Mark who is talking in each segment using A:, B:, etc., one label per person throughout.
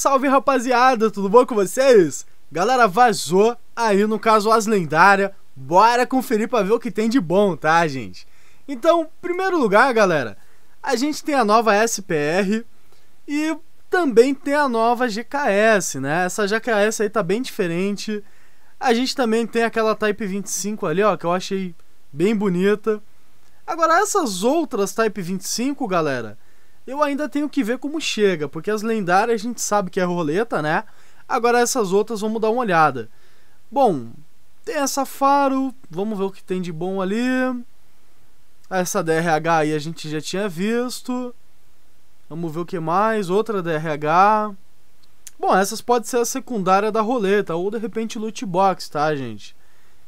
A: Salve rapaziada, tudo bom com vocês? Galera, vazou aí no caso As lendárias Bora conferir pra ver o que tem de bom, tá, gente? Então, primeiro lugar, galera, a gente tem a nova SPR e também tem a nova GKS, né? Essa GKS aí tá bem diferente. A gente também tem aquela Type 25 ali, ó, que eu achei bem bonita. Agora, essas outras Type 25, galera, eu ainda tenho que ver como chega, porque as lendárias a gente sabe que é roleta, né? Agora essas outras vamos dar uma olhada. Bom, tem essa Faro, vamos ver o que tem de bom ali. Essa DRH aí a gente já tinha visto. Vamos ver o que mais, outra DRH. Bom, essas pode ser a secundária da roleta, ou de repente loot box, tá, gente?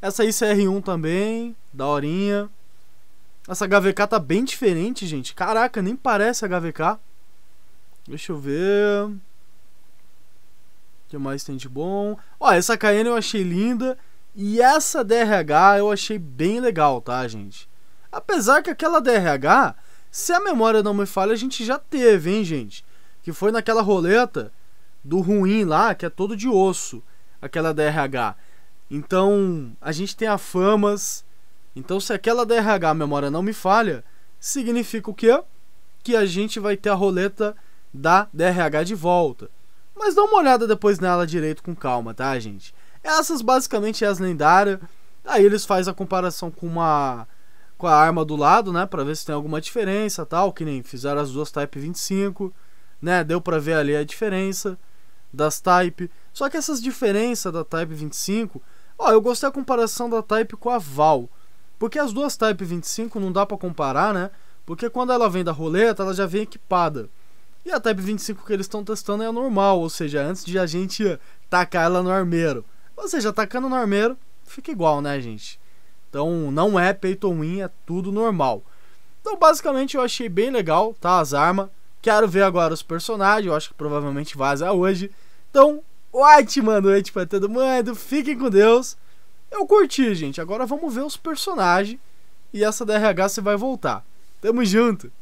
A: Essa aí CR1 também, daorinha. Essa HVK tá bem diferente, gente. Caraca, nem parece HVK. Deixa eu ver. O que mais tem de bom? Ó, essa KN eu achei linda. E essa DRH eu achei bem legal, tá, gente? Apesar que aquela DRH, se a memória não me falha, a gente já teve, hein, gente? Que foi naquela roleta do ruim lá, que é todo de osso, aquela DRH. Então, a gente tem a Famas, então, se aquela DRH memória não me falha, significa o quê? Que a gente vai ter a roleta da DRH de volta. Mas dá uma olhada depois nela direito com calma, tá, gente? Essas basicamente é as lendárias. Aí eles fazem a comparação com uma com a arma do lado, né, para ver se tem alguma diferença, tal, que nem fizeram as duas Type 25, né? Deu para ver ali a diferença das Type. Só que essas diferenças da Type 25, ó, eu gostei da comparação da Type com a Val. Porque as duas Type 25 não dá para comparar, né? Porque quando ela vem da roleta, ela já vem equipada. E a Type 25 que eles estão testando é a normal, ou seja, antes de a gente tacar ela no armeiro. Ou seja, tacando no armeiro, fica igual, né, gente? Então não é peito win, é tudo normal. Então basicamente eu achei bem legal, tá? As armas. Quero ver agora os personagens, eu acho que provavelmente vaza hoje. Então, ótima noite para todo mundo, fiquem com Deus. Eu curti, gente. Agora vamos ver os personagens. E essa DRH você vai voltar. Tamo junto!